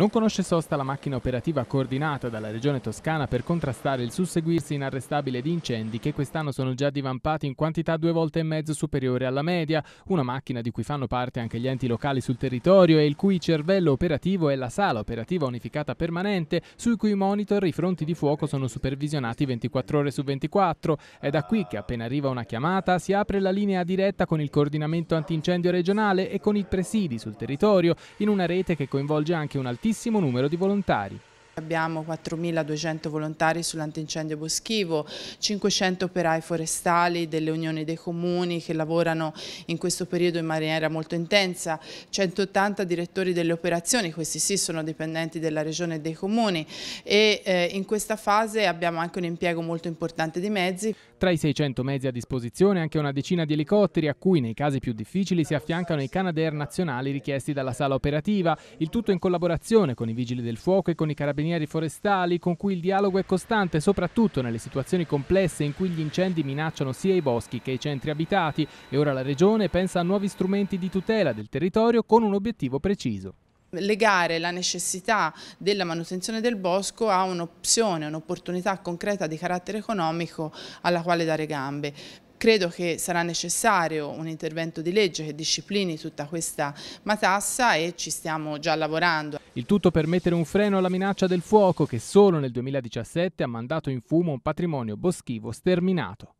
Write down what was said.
Non conosce sosta la macchina operativa coordinata dalla Regione Toscana per contrastare il susseguirsi inarrestabile di incendi che quest'anno sono già divampati in quantità due volte e mezzo superiore alla media, una macchina di cui fanno parte anche gli enti locali sul territorio e il cui cervello operativo è la sala operativa unificata permanente, sui cui monitor i fronti di fuoco sono supervisionati 24 ore su 24. È da qui che appena arriva una chiamata si apre la linea diretta con il coordinamento antincendio regionale e con i presidi sul territorio, in una rete che coinvolge anche un altissimo altissimo numero di volontari. Abbiamo 4.200 volontari sull'antincendio boschivo, 500 operai forestali delle unioni dei comuni che lavorano in questo periodo in maniera molto intensa, 180 direttori delle operazioni, questi sì sono dipendenti della regione e dei comuni e eh, in questa fase abbiamo anche un impiego molto importante di mezzi. Tra i 600 mezzi a disposizione anche una decina di elicotteri a cui nei casi più difficili si affiancano i Canadair nazionali richiesti dalla sala operativa, il tutto in collaborazione con i vigili del fuoco e con i carabinieri carabinieri forestali con cui il dialogo è costante, soprattutto nelle situazioni complesse in cui gli incendi minacciano sia i boschi che i centri abitati e ora la Regione pensa a nuovi strumenti di tutela del territorio con un obiettivo preciso legare la necessità della manutenzione del bosco a un'opzione, un'opportunità concreta di carattere economico alla quale dare gambe. Credo che sarà necessario un intervento di legge che disciplini tutta questa matassa e ci stiamo già lavorando. Il tutto per mettere un freno alla minaccia del fuoco che solo nel 2017 ha mandato in fumo un patrimonio boschivo sterminato.